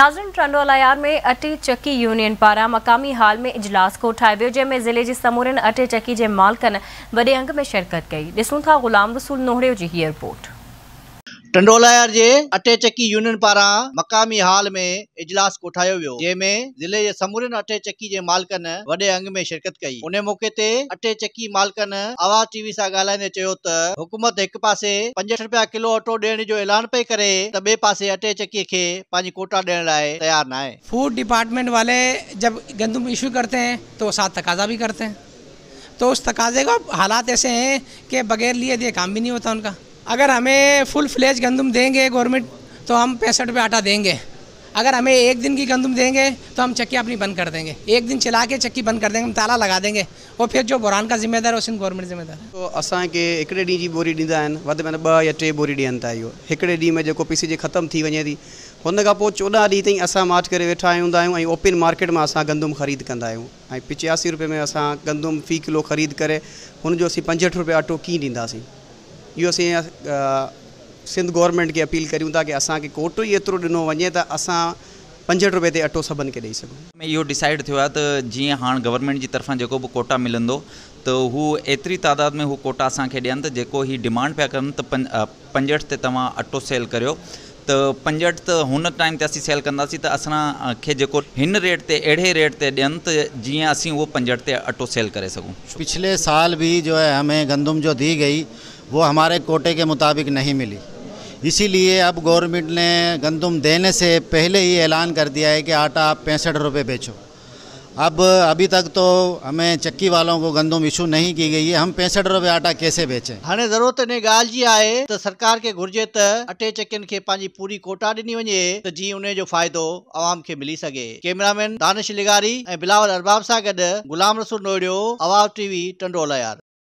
नाजरन टंडो में अटे चक्की यूनियन पारा मक़ामी हाल में इजलास कोठाए वियो जंहिंमें ज़िले के समूरन अटे चक्की के मालिकन वे अंग में शिरकत कई ॾिसूं था ग़ुलाम रसूल नोहड़े की हि रिपोर्ट टंडोला जे अटे चक्की यूनियन पारा मक़ामी हाल में इजलास कोठायो वियो जंहिंमें ज़िले जे समूरन अटे चक्की जे मालिकनि वॾे अंग में शिरकत कई उन मौक़े ते अटे चक्की मालिकन आवाज़ टीवी से ॻाल्हाईंदे चयो त हुकूमत एक पासे पंज रुपया किलो अटो ॾियण जो ऐलान पे करे त बे पासे अटे चक्की के पंहिंजी कोटा ॾियण लाए तैयार ना है फूड डिपार्टमेंट वाले जब गंदम इशू करते हैं तो साथ तकाजा भी करते हैं तो उस तकाजे का हालात ऐसे हैं कि बगैर लिए दिए काम भी नहीं होता उनका अगर हमें फुल फ्लेज गंदम देंगे गवर्नमेंट तो हम पैंसठ रुपये आटा देंगे अगर हमें एक दिन की गंदम देंगे तो हम चक्की अपनी बंद कर देंगे एक दिन चला के चक्की बंद कर देंगे हम ताला लगा देंगे और फिर जो बुरान का जिम्मेदार है सिंध गवर्नमेंट ज़िमेदार तो असांखे हिकिड़े ॾींहं जी बोरी डींदा आहिनि में ॿ या टे बोरी ॾियनि था इहो हिकिड़े ॾींहं में जेको पीसीजी ख़तमु थी वञे थी हुन खां पोइ चोॾहं ॾींहं ताईं असां मार्च करे वेठा हूँ ओपन मार्केट में असा गंदम ख़रीद कंदा आहियूं ऐं पिचासी रुपए में असां गंदुम फ़ी किलो ख़रीद कर हुनजो असीं पंजहठि रुपए अटो कीअं ॾींदासीं इहो असीं सिंध गवर्नमेंट खे अपील कयूं था की असांखे कोटो ई एतिरो ॾिनो वञे त असां पंजहठि रुपए ते अटो सभिनी खे ॾेई सघूं में इहो डिसाइड थियो आहे त जीअं हाणे गवर्नमेंट जी तरफ़ां जेको बि कोटा मिलंदो त हू एतिरी तइदाद में हू कोटा असांखे ॾियनि त जेको ही डिमांड पिया कनि त पंज पंजहठि ते तव्हां अटो सेल करियो तो पंजहठ तो उन टाइम ते असीं सेल कंदासीं त असांखे जो इन रेट ते अड़े रेट ते दियन तो जी असीं वो पंजहठि से अटो सेल कर सकूँ पिछले साल भी जो है हमें गंदम जो दी गई वो हमारे कोटे के मुताबिक नहीं मिली इसीलिए अब गवर्नमेंट ने गंदम देने से पहले ही ऐलान कर दिया है कि आटा आप पैंसठ रुपये बेचो अब अभी तक तो हमें चक्की वालों को गंदम इशू नहीं की गई है हम पैंसठ रुपए आटा कैसे बेचे हाँ ज़रूरत इन गाल जी आहे त सरकार के घुर्जे त अटे चक्कियुनि के पंहिंजी पूरी कोटा ॾिनी वे तो जी उन जो फ़ाइदो आवाम के मिली सके कैमरामैन दानिश लिगारी बिलावल अरबाब सा गुलाम रसूल नोड़ो आवाज़ टीवी टंडोला यार